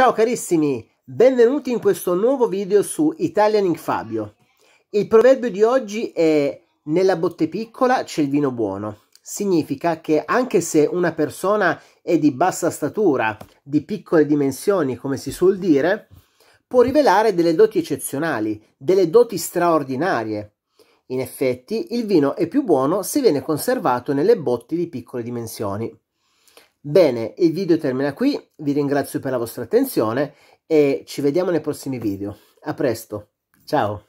Ciao carissimi, benvenuti in questo nuovo video su Italian in Fabio. Il proverbio di oggi è nella botte piccola c'è il vino buono. Significa che anche se una persona è di bassa statura, di piccole dimensioni come si suol dire, può rivelare delle doti eccezionali, delle doti straordinarie. In effetti il vino è più buono se viene conservato nelle botti di piccole dimensioni. Bene, il video termina qui, vi ringrazio per la vostra attenzione e ci vediamo nei prossimi video. A presto, ciao!